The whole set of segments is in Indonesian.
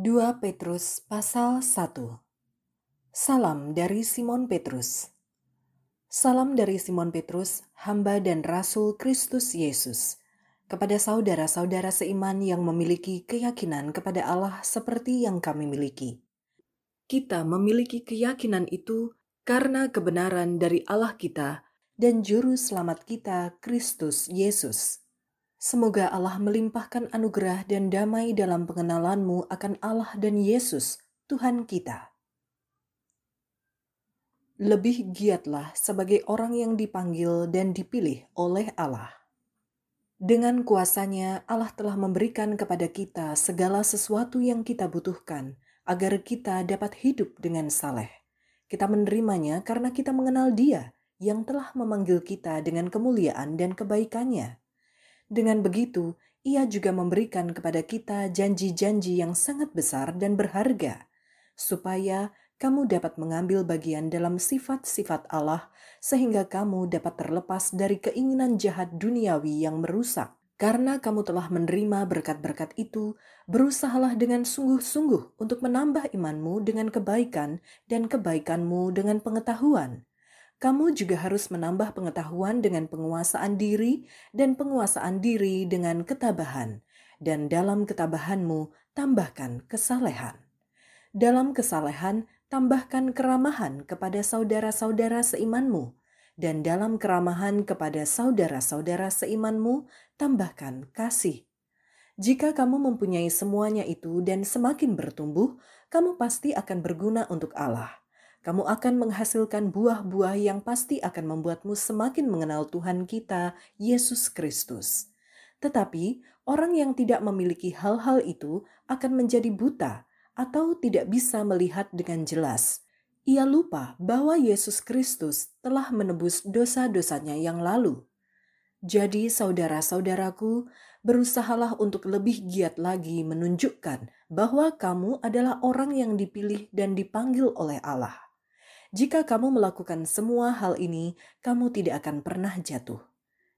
2 Petrus pasal 1 Salam dari Simon Petrus Salam dari Simon Petrus, hamba dan rasul Kristus Yesus, kepada saudara-saudara seiman yang memiliki keyakinan kepada Allah seperti yang kami miliki. Kita memiliki keyakinan itu karena kebenaran dari Allah kita dan juru selamat kita Kristus Yesus. Semoga Allah melimpahkan anugerah dan damai dalam pengenalanmu akan Allah dan Yesus, Tuhan kita. Lebih giatlah sebagai orang yang dipanggil dan dipilih oleh Allah. Dengan kuasanya, Allah telah memberikan kepada kita segala sesuatu yang kita butuhkan agar kita dapat hidup dengan saleh. Kita menerimanya karena kita mengenal Dia yang telah memanggil kita dengan kemuliaan dan kebaikannya dengan begitu, ia juga memberikan kepada kita janji-janji yang sangat besar dan berharga, supaya kamu dapat mengambil bagian dalam sifat-sifat Allah, sehingga kamu dapat terlepas dari keinginan jahat duniawi yang merusak. Karena kamu telah menerima berkat-berkat itu, berusahalah dengan sungguh-sungguh untuk menambah imanmu dengan kebaikan dan kebaikanmu dengan pengetahuan kamu juga harus menambah pengetahuan dengan penguasaan diri dan penguasaan diri dengan ketabahan, dan dalam ketabahanmu tambahkan kesalehan. Dalam kesalehan tambahkan keramahan kepada saudara-saudara seimanmu, dan dalam keramahan kepada saudara-saudara seimanmu tambahkan kasih. Jika kamu mempunyai semuanya itu dan semakin bertumbuh, kamu pasti akan berguna untuk Allah kamu akan menghasilkan buah-buah yang pasti akan membuatmu semakin mengenal Tuhan kita, Yesus Kristus. Tetapi orang yang tidak memiliki hal-hal itu akan menjadi buta atau tidak bisa melihat dengan jelas. Ia lupa bahwa Yesus Kristus telah menebus dosa-dosanya yang lalu. Jadi, saudara-saudaraku, berusahalah untuk lebih giat lagi menunjukkan bahwa kamu adalah orang yang dipilih dan dipanggil oleh Allah. Jika kamu melakukan semua hal ini, kamu tidak akan pernah jatuh.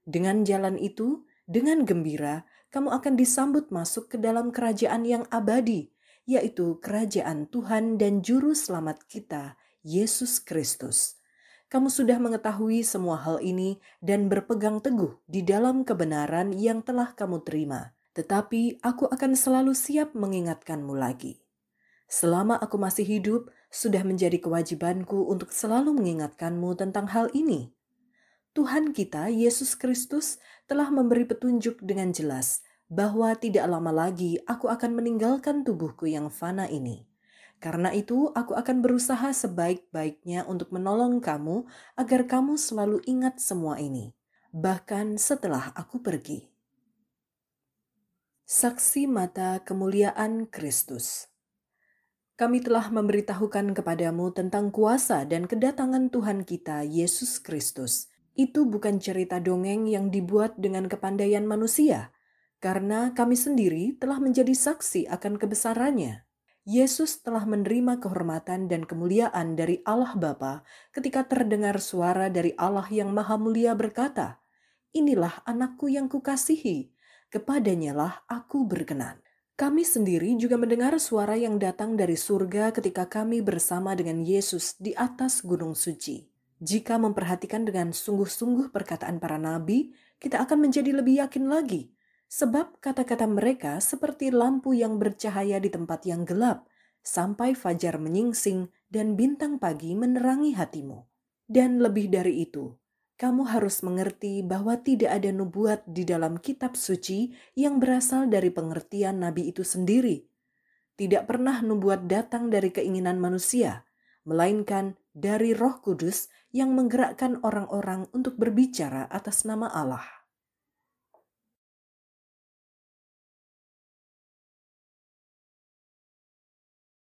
Dengan jalan itu, dengan gembira, kamu akan disambut masuk ke dalam kerajaan yang abadi, yaitu kerajaan Tuhan dan Juru Selamat kita, Yesus Kristus. Kamu sudah mengetahui semua hal ini dan berpegang teguh di dalam kebenaran yang telah kamu terima, tetapi Aku akan selalu siap mengingatkanmu lagi. Selama aku masih hidup, sudah menjadi kewajibanku untuk selalu mengingatkanmu tentang hal ini. Tuhan kita, Yesus Kristus, telah memberi petunjuk dengan jelas bahwa tidak lama lagi aku akan meninggalkan tubuhku yang fana ini. Karena itu, aku akan berusaha sebaik-baiknya untuk menolong kamu agar kamu selalu ingat semua ini, bahkan setelah aku pergi. Saksi mata kemuliaan Kristus kami telah memberitahukan kepadamu tentang kuasa dan kedatangan Tuhan kita, Yesus Kristus. Itu bukan cerita dongeng yang dibuat dengan kepandaian manusia, karena kami sendiri telah menjadi saksi akan kebesarannya. Yesus telah menerima kehormatan dan kemuliaan dari Allah Bapa ketika terdengar suara dari Allah yang Maha Mulia berkata, "Inilah anakku yang kukasihi, kepadanyalah aku berkenan." Kami sendiri juga mendengar suara yang datang dari surga ketika kami bersama dengan Yesus di atas gunung suci. Jika memperhatikan dengan sungguh-sungguh perkataan para nabi, kita akan menjadi lebih yakin lagi, sebab kata-kata mereka seperti lampu yang bercahaya di tempat yang gelap, sampai fajar menyingsing dan bintang pagi menerangi hatimu. Dan lebih dari itu, kamu harus mengerti bahwa tidak ada nubuat di dalam kitab suci yang berasal dari pengertian nabi itu sendiri. Tidak pernah nubuat datang dari keinginan manusia, melainkan dari Roh Kudus yang menggerakkan orang-orang untuk berbicara atas nama Allah.